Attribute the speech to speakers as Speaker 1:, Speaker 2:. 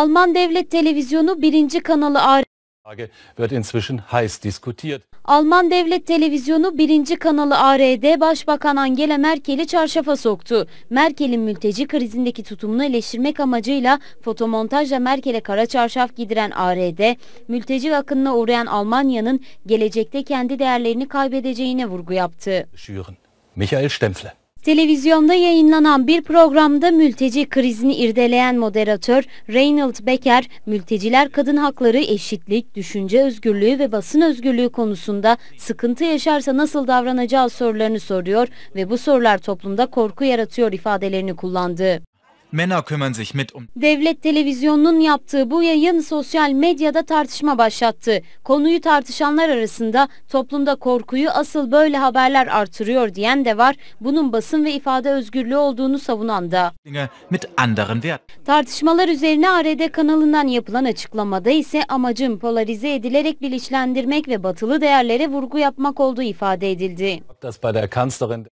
Speaker 1: Alman Devlet Televizyonu Birinci kanalı ARD
Speaker 2: inzwischen heiß diskutiert.
Speaker 1: Alman Devlet Televizyonu 1. kanalı ARD Başbakan Angela Merkel'i çarşafa soktu. Merkel'in mülteci krizindeki tutumunu eleştirmek amacıyla fotomontajla Merkel'e kara çarşaf gidiren ARD, mülteci akınına uğrayan Almanya'nın gelecekte kendi değerlerini kaybedeceğine vurgu yaptı.
Speaker 2: Michael Stempfle
Speaker 1: Televizyonda yayınlanan bir programda mülteci krizini irdeleyen moderatör Reynold Becker, mülteciler kadın hakları, eşitlik, düşünce özgürlüğü ve basın özgürlüğü konusunda sıkıntı yaşarsa nasıl davranacağı sorularını soruyor ve bu sorular toplumda korku yaratıyor ifadelerini kullandı.
Speaker 3: Männer kümmern sich mit um.
Speaker 1: Devlet televizyonunun yaptığı bu yayın sosyal medyada tartışma başlattı. Konuyu tartışanlar arasında toplumda korkuyu asıl böyle haberler artırıyor diyen de var. Bunun basın ve ifade özgürlüğü olduğunu savunan da.
Speaker 4: Mit anderen Wert.
Speaker 1: Tartışmalar üzerine ARD kanalından yapılan açıklamada ise amacın polarize edilerek bilinçlendirmek ve batılı değerlere vurgu yapmak olduğu ifade edildi.
Speaker 2: Das bei der Kanzlerin